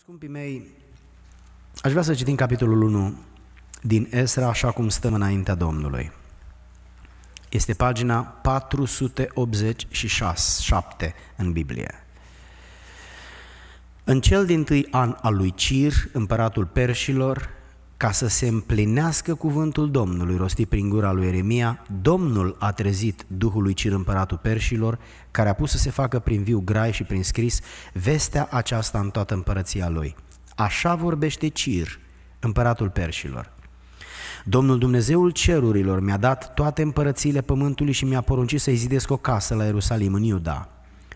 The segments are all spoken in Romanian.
Scumpii mei, aș vrea să citim capitolul 1 din Esra așa cum stăm înaintea Domnului. Este pagina 487 în Biblie. În cel din tâi an al lui Cir, împăratul Persilor ca să se împlinească cuvântul Domnului rostit prin gura lui Eremia, Domnul a trezit Duhul lui Cir împăratul perșilor, care a pus să se facă prin viu grai și prin scris vestea aceasta în toată împărăția lui. Așa vorbește Cir, împăratul perșilor. Domnul Dumnezeul cerurilor mi-a dat toate împărățiile pământului și mi-a poruncit să-i zidesc o casă la Ierusalim în Iuda.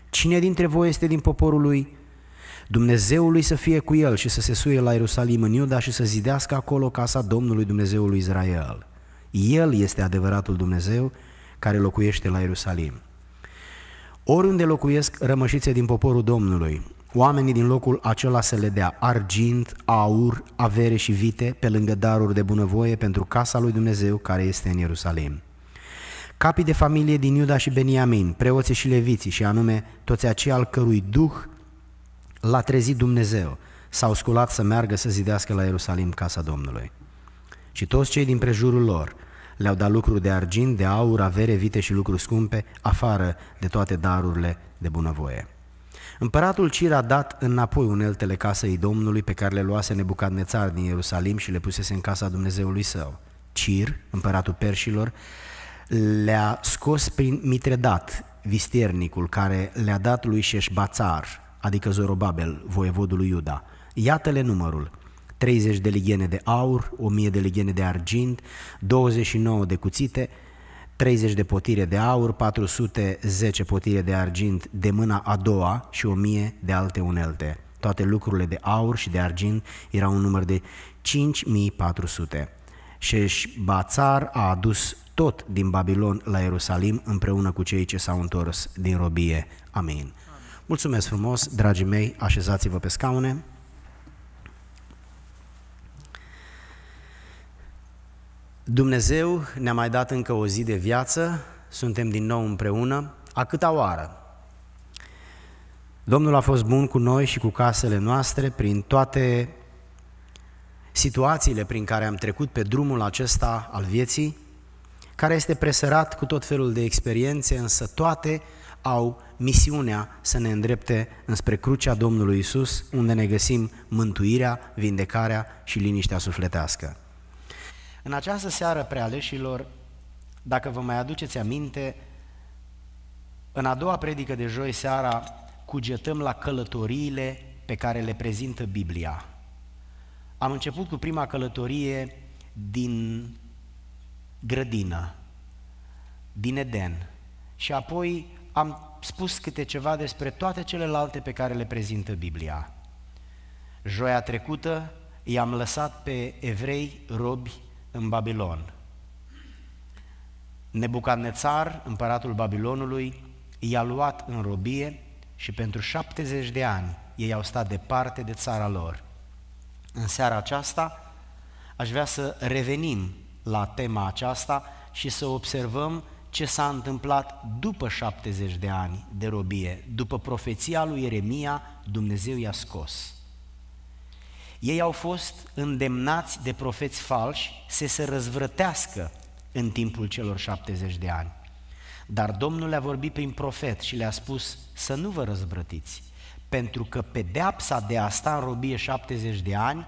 Cine dintre voi este din poporul lui Dumnezeului să fie cu el și să se suie la Ierusalim în Iuda și să zidească acolo casa Domnului Dumnezeului Israel. El este adevăratul Dumnezeu care locuiește la Ierusalim. Oriunde locuiesc rămășițe din poporul Domnului, oamenii din locul acela să le dea argint, aur, avere și vite, pe lângă daruri de bunăvoie pentru casa lui Dumnezeu care este în Ierusalim. Capii de familie din Iuda și Beniamin, preoții și leviții și anume toți aceia al cărui duh L-a trezit Dumnezeu. S-au sculat să meargă să zidească la Ierusalim casa Domnului. Și toți cei din prejurul lor le-au dat lucruri de argint, de aur, avere, vite și lucruri scumpe, afară de toate darurile de bunăvoie. Împăratul Cir a dat înapoi uneltele casei Domnului pe care le luase Nebucadnețar din Ierusalim și le pusese în casa Dumnezeului său. Cir, împăratul perșilor, le-a scos prin Mitredat, vistiernicul, care le-a dat lui Șeșbațar, adică Zorobabel, lui Iuda. Iată-le numărul. 30 de ligiene de aur, 1000 de ligiene de argint, 29 de cuțite, 30 de potire de aur, 410 potire de argint de mâna a doua și 1000 de alte unelte. Toate lucrurile de aur și de argint erau un număr de 5400. Bațar a adus tot din Babilon la Ierusalim împreună cu cei ce s-au întors din robie. Amin. Mulțumesc frumos, dragii mei, așezați-vă pe scaune. Dumnezeu ne-a mai dat încă o zi de viață, suntem din nou împreună, a câta oară. Domnul a fost bun cu noi și cu casele noastre prin toate situațiile prin care am trecut pe drumul acesta al vieții, care este presărat cu tot felul de experiențe, însă toate au misiunea să ne îndrepte înspre crucea Domnului Isus, unde ne găsim mântuirea, vindecarea și liniștea sufletească. În această seară, prealeșilor, dacă vă mai aduceți aminte, în a doua predică de joi seara cugetăm la călătoriile pe care le prezintă Biblia. Am început cu prima călătorie din grădină, din Eden, și apoi am spus câte ceva despre toate celelalte pe care le prezintă Biblia. Joia trecută i-am lăsat pe evrei robi în Babilon. Nebucadnețar, împăratul Babilonului, i-a luat în robie și pentru 70 de ani ei au stat departe de țara lor. În seara aceasta aș vrea să revenim la tema aceasta și să observăm ce s-a întâmplat după 70 de ani de robie, după profeția lui Ieremia, Dumnezeu i-a scos. Ei au fost îndemnați de profeți falși să se răzvrătească în timpul celor 70 de ani. Dar Domnul le-a vorbit prin profet și le-a spus să nu vă răzvrătiți, pentru că pedeapsa de a sta în robie 70 de ani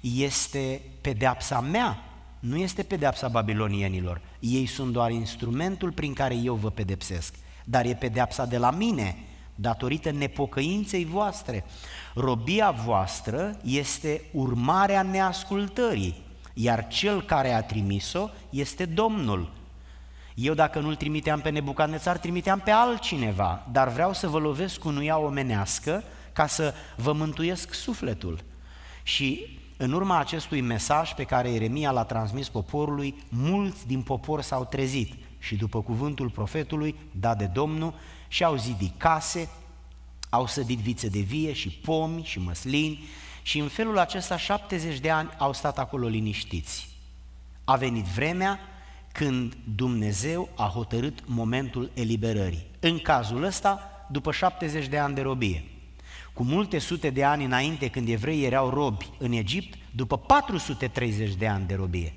este pedeapsa mea, nu este pedeapsa babilonienilor, ei sunt doar instrumentul prin care eu vă pedepsesc, dar e pedepsa de la mine, datorită nepocăinței voastre. Robia voastră este urmarea neascultării, iar cel care a trimis-o este Domnul. Eu dacă nu-l trimiteam pe Nebucanețar, trimiteam pe altcineva, dar vreau să vă lovesc cu nuia omenească ca să vă mântuiesc sufletul. Și în urma acestui mesaj pe care Ieremia l-a transmis poporului, mulți din popor s-au trezit și după cuvântul profetului dat de Domnul și-au zidit case, au sădit vițe de vie și pomi și măslini și în felul acesta 70 de ani au stat acolo liniștiți. A venit vremea când Dumnezeu a hotărât momentul eliberării. În cazul ăsta, după 70 de ani de robie cu multe sute de ani înainte când evreii erau robi în Egipt, după 430 de ani de robie.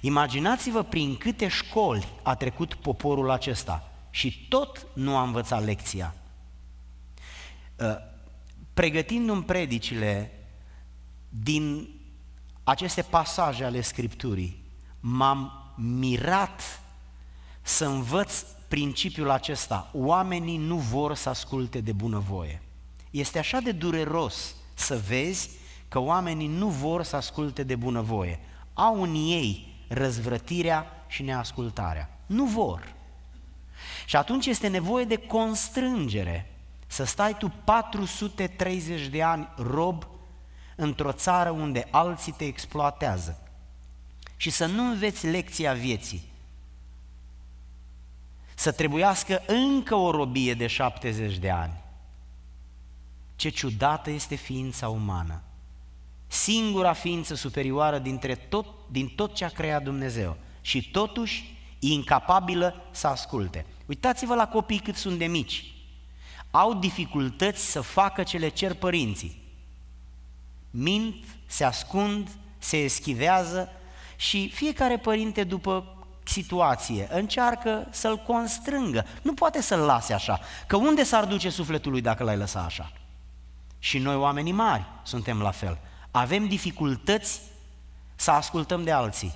Imaginați-vă prin câte școli a trecut poporul acesta și tot nu a învățat lecția. Ă, pregătindu-mi predicile din aceste pasaje ale Scripturii, m-am mirat să învăț principiul acesta. Oamenii nu vor să asculte de bunăvoie. Este așa de dureros să vezi că oamenii nu vor să asculte de bunăvoie. Au în ei răzvrătirea și neascultarea. Nu vor. Și atunci este nevoie de constrângere. Să stai tu 430 de ani rob într-o țară unde alții te exploatează și să nu înveți lecția vieții. Să trebuiască încă o robie de 70 de ani ce ciudată este ființa umană! Singura ființă superioară dintre tot, din tot ce a creat Dumnezeu și totuși incapabilă să asculte. Uitați-vă la copii cât sunt de mici. Au dificultăți să facă ce le cer părinții. Mint, se ascund, se eschivează și fiecare părinte după situație, încearcă să-l constrângă. Nu poate să-l lase așa, că unde s-ar duce sufletul lui dacă l-ai lăsa așa? Și noi, oamenii mari, suntem la fel. Avem dificultăți să ascultăm de alții.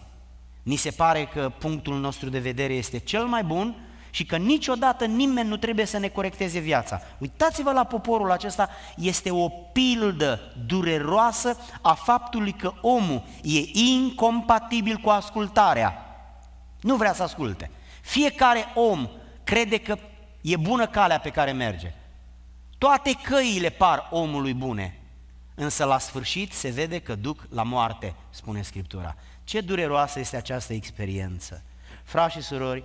Ni se pare că punctul nostru de vedere este cel mai bun și că niciodată nimeni nu trebuie să ne corecteze viața. Uitați-vă la poporul acesta, este o pildă dureroasă a faptului că omul e incompatibil cu ascultarea. Nu vrea să asculte. Fiecare om crede că e bună calea pe care merge. Toate căile par omului bune, însă la sfârșit se vede că duc la moarte, spune Scriptura. Ce dureroasă este această experiență! Frați și surori,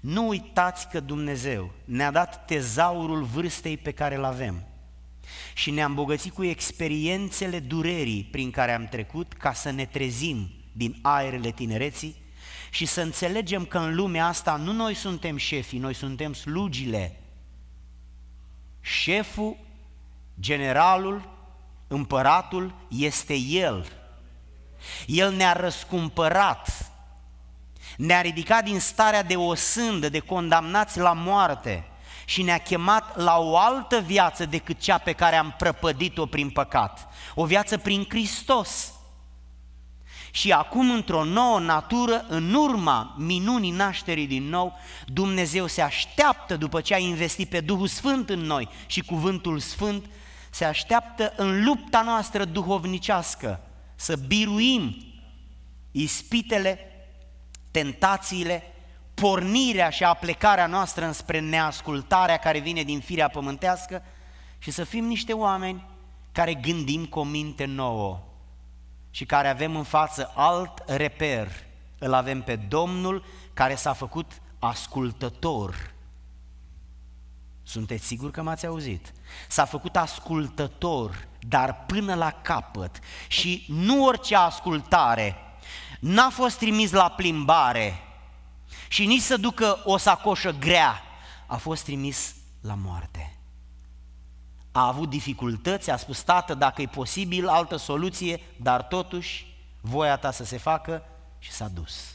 nu uitați că Dumnezeu ne-a dat tezaurul vârstei pe care îl avem și ne-a îmbogățit cu experiențele durerii prin care am trecut ca să ne trezim din aerele tinereții și să înțelegem că în lumea asta nu noi suntem șefii, noi suntem slugile șeful, generalul, împăratul este El. El ne-a răscumpărat, ne-a ridicat din starea de osândă, de condamnați la moarte și ne-a chemat la o altă viață decât cea pe care am prăpădit-o prin păcat, o viață prin Hristos și acum într-o nouă natură, în urma minunii nașterii din nou, Dumnezeu se așteaptă după ce a investit pe Duhul Sfânt în noi și cuvântul Sfânt, se așteaptă în lupta noastră duhovnicească să biruim ispitele, tentațiile, pornirea și aplecarea noastră înspre neascultarea care vine din firea pământească și să fim niște oameni care gândim cu o minte nouă, și care avem în față alt reper, îl avem pe Domnul care s-a făcut ascultător. Sunteți siguri că m-ați auzit? S-a făcut ascultător, dar până la capăt. Și nu orice ascultare. N-a fost trimis la plimbare și nici să ducă o sacoșă grea. A fost trimis la moarte a avut dificultăți, a spus, tată, dacă e posibil, altă soluție, dar totuși voia ta să se facă și s-a dus.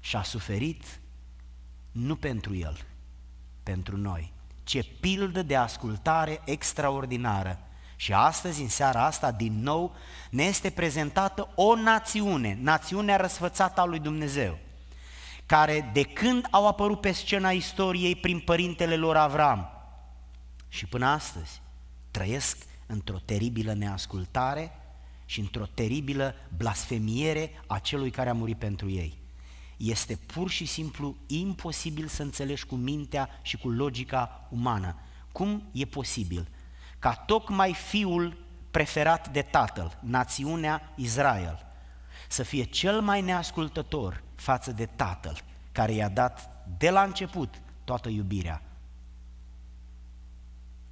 Și a suferit nu pentru el, pentru noi. Ce pildă de ascultare extraordinară! Și astăzi, în seara asta, din nou, ne este prezentată o națiune, națiunea răsfățată a lui Dumnezeu, care de când au apărut pe scena istoriei prin părintele lor Avram, și până astăzi trăiesc într-o teribilă neascultare și într-o teribilă blasfemiere a celui care a murit pentru ei. Este pur și simplu imposibil să înțelegi cu mintea și cu logica umană. Cum e posibil ca tocmai fiul preferat de tatăl, națiunea Israel, să fie cel mai neascultător față de tatăl care i-a dat de la început toată iubirea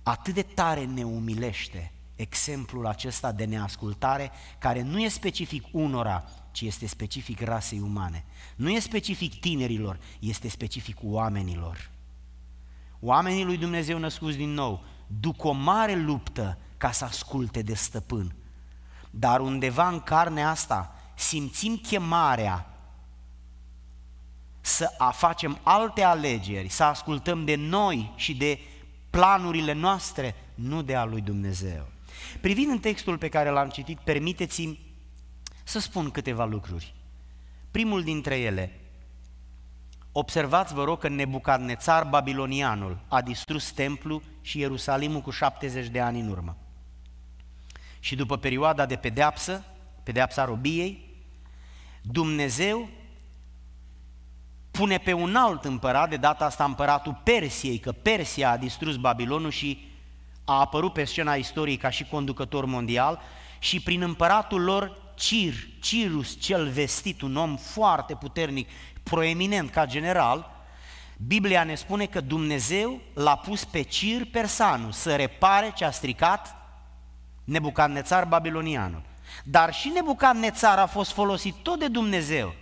Atât de tare ne umilește exemplul acesta de neascultare, care nu e specific unora, ci este specific rasei umane. Nu e specific tinerilor, este specific oamenilor. Oamenii lui Dumnezeu născuți din nou duc o mare luptă ca să asculte de stăpân. Dar undeva în carnea asta simțim chemarea să facem alte alegeri, să ascultăm de noi și de planurile noastre, nu de a lui Dumnezeu. Privind în textul pe care l-am citit, permiteți-mi să spun câteva lucruri. Primul dintre ele, observați vă rog că Nebucadnețar babilonianul a distrus templu și Ierusalimul cu 70 de ani în urmă. Și după perioada de pedeapsă, pedeapsa robiei, Dumnezeu pune pe un alt împărat, de data asta împăratul Persiei, că Persia a distrus Babilonul și a apărut pe scena istoriei ca și conducător mondial și prin împăratul lor Cir, Cirus cel vestit, un om foarte puternic, proeminent ca general, Biblia ne spune că Dumnezeu l-a pus pe Cir Persanu să repare ce a stricat Nebucadnețar babilonianul. Dar și Nebucadnețar a fost folosit tot de Dumnezeu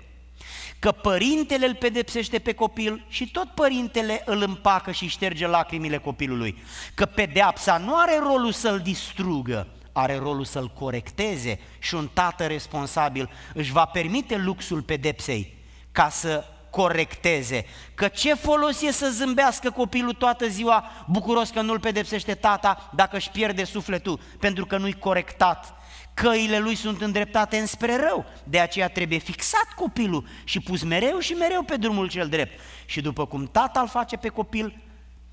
că părintele îl pedepsește pe copil și tot părintele îl împacă și șterge lacrimile copilului, că pedeapsa nu are rolul să-l distrugă, are rolul să-l corecteze și un tată responsabil își va permite luxul pedepsei ca să corecteze. Că ce folos e să zâmbească copilul toată ziua bucuros că nu-l pedepsește tata dacă își pierde sufletul pentru că nu-i corectat căile lui sunt îndreptate înspre rău. De aceea trebuie fixat copilul și pus mereu și mereu pe drumul cel drept. Și după cum tatăl face pe copil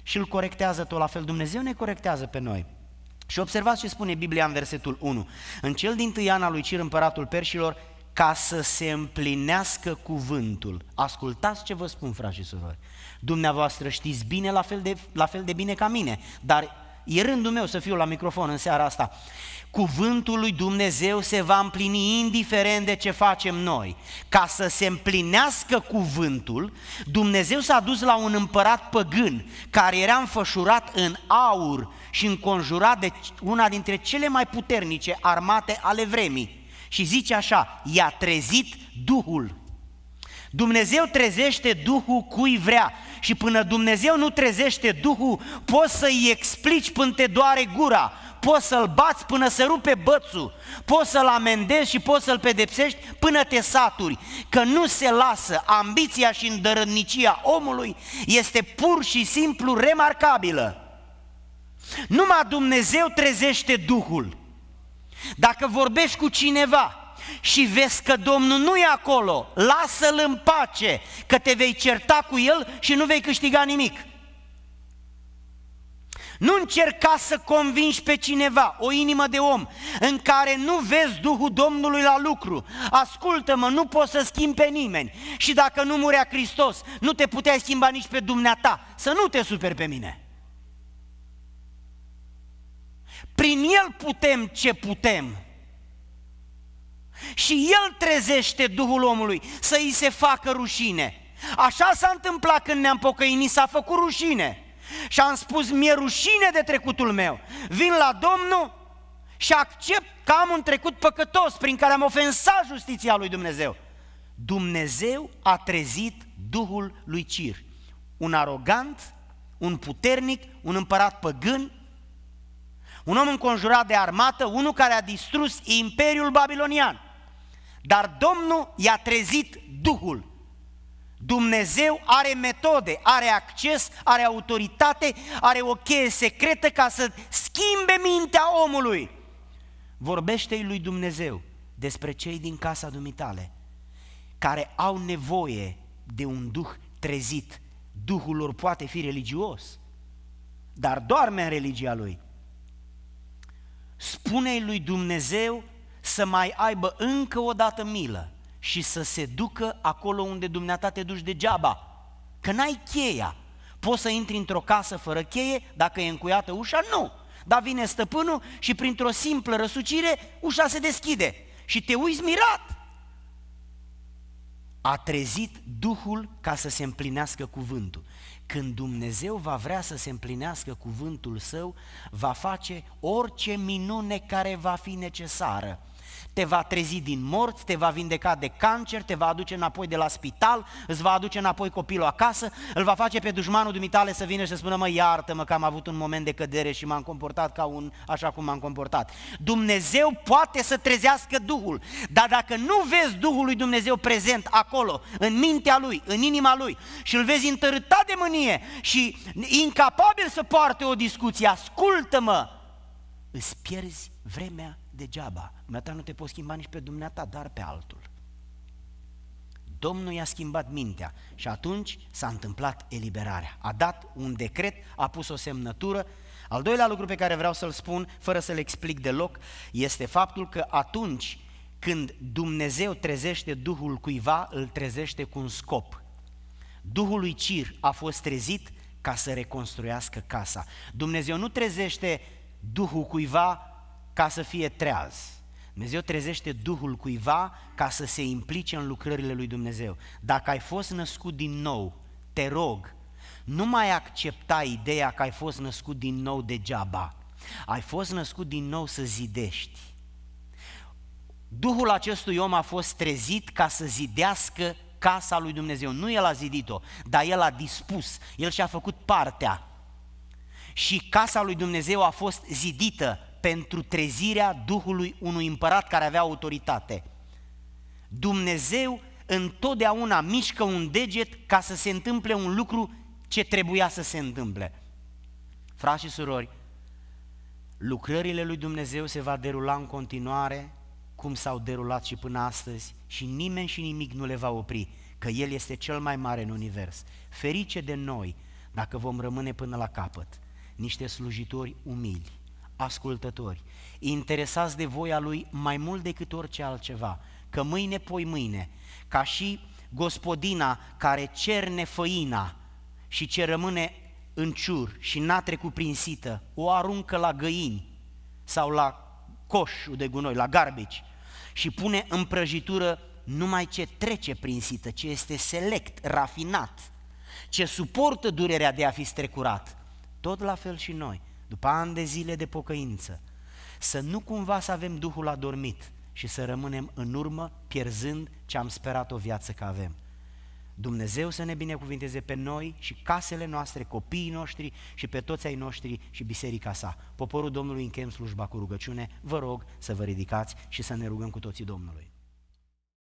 și îl corectează tot la fel, Dumnezeu ne corectează pe noi. Și observați ce spune Biblia în versetul 1. În cel din tâi an al lui Cir, împăratul Perșilor, ca să se împlinească cuvântul. Ascultați ce vă spun, frați și surori. Dumneavoastră știți bine la fel de, la fel de bine ca mine, dar E rândul meu să fiu la microfon în seara asta. Cuvântul lui Dumnezeu se va împlini indiferent de ce facem noi. Ca să se împlinească cuvântul, Dumnezeu s-a dus la un împărat păgân care era înfășurat în aur și înconjurat de una dintre cele mai puternice armate ale vremii. Și zice așa, i-a trezit Duhul Dumnezeu trezește Duhul cui vrea și până Dumnezeu nu trezește Duhul, poți să-i explici până te doare gura, poți să-l bați până se rupe bățul, poți să-l amendezi și poți să-l pedepsești până te saturi, că nu se lasă, ambiția și îndărădnicia omului este pur și simplu remarcabilă. Numai Dumnezeu trezește Duhul. Dacă vorbești cu cineva și vezi că Domnul nu e acolo, lasă-l în pace, că te vei certa cu el și nu vei câștiga nimic. Nu încerca să convingi pe cineva, o inimă de om, în care nu vezi Duhul Domnului la lucru. Ascultă-mă, nu poți să schimbi pe nimeni. Și dacă nu murea Hristos, nu te puteai schimba nici pe dumneata. Să nu te superi pe mine. Prin El putem ce putem și El trezește Duhul omului să îi se facă rușine. Așa s-a întâmplat când ne-am pocăinit, s-a făcut rușine. Și am spus, mi-e rușine de trecutul meu. Vin la Domnul și accept că am un trecut păcătos prin care am ofensat justiția lui Dumnezeu. Dumnezeu a trezit Duhul lui Cir. Un arogant, un puternic, un împărat păgân, un om înconjurat de armată, unul care a distrus Imperiul Babilonian. Dar Domnul i-a trezit Duhul. Dumnezeu are metode, are acces, are autoritate, are o cheie secretă ca să schimbe mintea omului. Vorbește-i lui Dumnezeu despre cei din casa dumitale care au nevoie de un duh trezit. Duhul lor poate fi religios, dar doarme în religia lui. Spune-i lui Dumnezeu să mai aibă încă o dată milă și să se ducă acolo unde dumneata te duci degeaba, că n-ai cheia. Poți să intri într-o casă fără cheie dacă e încuiată ușa? Nu! Dar vine stăpânul și printr-o simplă răsucire ușa se deschide și te uiți mirat. A trezit Duhul ca să se împlinească cuvântul. Când Dumnezeu va vrea să se împlinească cuvântul său, va face orice minune care va fi necesară te va trezi din morți, te va vindeca de cancer, te va aduce înapoi de la spital, îți va aduce înapoi copilul acasă, îl va face pe dușmanul dumitale să vină și să spună, mă iartă-mă că am avut un moment de cădere și m-am comportat ca un așa cum m-am comportat. Dumnezeu poate să trezească Duhul, dar dacă nu vezi Duhul lui Dumnezeu prezent acolo, în mintea lui, în inima lui și îl vezi întărâtat de mânie și incapabil să poarte o discuție, ascultă-mă, îți pierzi vremea degeaba. Dumneata nu te poți schimba nici pe dumneata, dar pe altul. Domnul i-a schimbat mintea și atunci s-a întâmplat eliberarea. A dat un decret, a pus o semnătură. Al doilea lucru pe care vreau să-l spun, fără să-l explic deloc, este faptul că atunci când Dumnezeu trezește Duhul cuiva, îl trezește cu un scop. Duhul lui Cir a fost trezit ca să reconstruiască casa. Dumnezeu nu trezește Duhul cuiva ca să fie treaz. Dumnezeu trezește Duhul cuiva ca să se implice în lucrările lui Dumnezeu. Dacă ai fost născut din nou, te rog, nu mai accepta ideea că ai fost născut din nou degeaba. Ai fost născut din nou să zidești. Duhul acestui om a fost trezit ca să zidească casa lui Dumnezeu. Nu el a zidit-o, dar el a dispus, el și-a făcut partea. Și casa lui Dumnezeu a fost zidită pentru trezirea Duhului unui împărat care avea autoritate. Dumnezeu întotdeauna mișcă un deget ca să se întâmple un lucru ce trebuia să se întâmple. Frați și surori, lucrările lui Dumnezeu se va derula în continuare cum s-au derulat și până astăzi și nimeni și nimic nu le va opri, că El este cel mai mare în univers. Ferice de noi dacă vom rămâne până la capăt, niște slujitori umili, ascultători, interesați de voia Lui mai mult decât orice altceva, că mâine poi mâine, ca și gospodina care cerne făina și ce rămâne în ciur și n-a trecut prin sită, o aruncă la găini sau la coșul de gunoi, la garbici și pune în prăjitură numai ce trece prin sită, ce este select, rafinat, ce suportă durerea de a fi strecurat. Tot la fel și noi – după ani de zile de pocăință, să nu cumva să avem Duhul adormit și să rămânem în urmă pierzând ce am sperat o viață că avem. Dumnezeu să ne binecuvinteze pe noi și casele noastre, copiii noștri și pe toți ai noștri și biserica sa. Poporul Domnului închem slujba cu rugăciune, vă rog să vă ridicați și să ne rugăm cu toții Domnului.